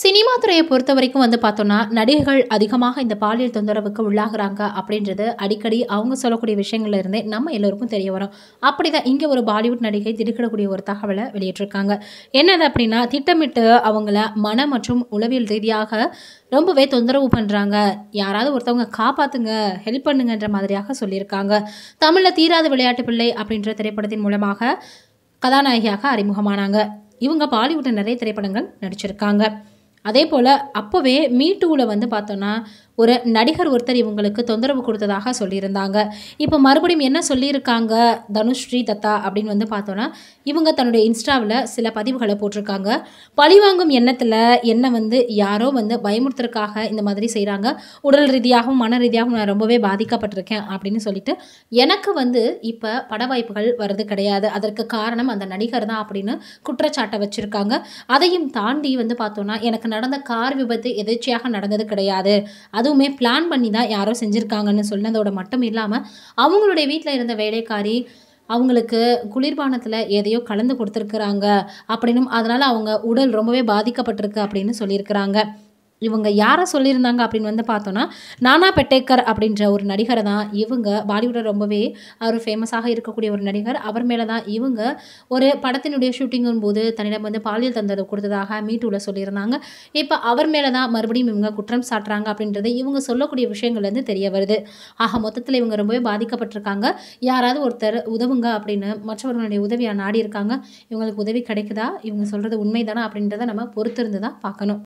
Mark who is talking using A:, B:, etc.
A: cinema துறையை பொறுத்த வரைக்கும் வந்து பார்த்தோன்னா நடிகர்கள் அதிகமாக இந்த பாலியல் தொந்தரவுக்கு உள்ளாகிறாங்க அப்படின்றது அடிக்கடி அவங்க சொல்லக்கூடிய விஷயங்கள்ல இருந்தே நம்ம எல்லோருக்கும் தெரிய வரும் அப்படி தான் இங்கே ஒரு பாலிவுட் நடிகை திடுக்கிடக்கூடிய ஒரு தகவலை வெளியிட்டிருக்காங்க என்னது அப்படின்னா திட்டமிட்டு அவங்கள மன மற்றும் உளவியல் ரீதியாக ரொம்பவே தொந்தரவு பண்ணுறாங்க யாராவது ஒருத்தவங்க காப்பாற்றுங்க ஹெல்ப் பண்ணுங்கன்ற மாதிரியாக சொல்லியிருக்காங்க தமிழில் தீராத விளையாட்டு பிள்ளை அப்படின்ற திரைப்படத்தின் மூலமாக கதாநாயகியாக அறிமுகமானாங்க இவங்க பாலிவுட்டில் நிறைய திரைப்படங்கள் நடிச்சிருக்காங்க அதே போல் அப்போவே மீட்டூவில் வந்து பார்த்தோன்னா ஒரு நடிகர் ஒருத்தர் இவங்களுக்கு தொந்தரவு கொடுத்ததாக சொல்லியிருந்தாங்க இப்போ மறுபடியும் என்ன சொல்லியிருக்காங்க தனுஸ்ரீ தத்தா அப்படின்னு வந்து பார்த்தோன்னா இவங்க தன்னுடைய இன்ஸ்டாவில் சில பதிவுகளை போட்டிருக்காங்க பழிவாங்கும் எண்ணத்தில் என்னை வந்து யாரோ வந்து பயமுறுத்துறதுக்காக இந்த மாதிரி செய்கிறாங்க உடல் ரீதியாகவும் மன ரீதியாகவும் நான் ரொம்பவே பாதிக்கப்பட்டிருக்கேன் அப்படின்னு சொல்லிட்டு எனக்கு வந்து இப்போ பட வாய்ப்புகள் வர்றது கிடையாது அதற்கு காரணம் அந்த நடிகர் தான் அப்படின்னு குற்றச்சாட்டை வச்சுருக்காங்க அதையும் தாண்டி வந்து பார்த்தோன்னா எனக்கு நடந்த கார் விபத்து எதிர்ச்சியாக நடந்தது கிடையாது அதுவுமே பிளான் பண்ணி தான் யாரோ செஞ்சுருக்காங்கன்னு சொன்னதோட மட்டும் இல்லாமல் அவங்களுடைய வீட்டில் இருந்த வேலைக்காரி அவங்களுக்கு குளிர்பானத்தில் எதையோ கலந்து கொடுத்துருக்குறாங்க அப்படின்னும் அதனால் அவங்க உடல் ரொம்பவே பாதிக்கப்பட்டிருக்கு அப்படின்னு சொல்லியிருக்கிறாங்க இவங்க யாரை சொல்லியிருந்தாங்க அப்படின்னு வந்து பார்த்தோன்னா நானா பெட்டேக்கர் அப்படின்ற ஒரு நடிகரை தான் இவங்க பாலிவுட்டில் ரொம்பவே அவர் ஃபேமஸாக இருக்கக்கூடிய ஒரு நடிகர் அவர் மேலே தான் இவங்க ஒரு படத்தினுடைய ஷூட்டிங்கும் போது தன்னிடம் வந்து பாலியல் தந்ததை கொடுத்ததாக மீட்டூவில் சொல்லியிருந்தாங்க இப்போ அவர் மேலே தான் மறுபடியும் இவங்க குற்றம் சாட்டுறாங்க அப்படின்றது இவங்க சொல்லக்கூடிய விஷயங்கள்லேருந்து தெரிய வருது ஆக மொத்தத்தில் இவங்க ரொம்பவே பாதிக்கப்பட்டிருக்காங்க யாராவது ஒருத்தர் உதவுங்க அப்படின்னு மற்றவர்களுடைய உதவியாக நாடி இருக்காங்க இவங்களுக்கு உதவி கிடைக்குதா இவங்க சொல்கிறது உண்மைதானா அப்படின்றத நம்ம பொறுத்திருந்து தான் பார்க்கணும்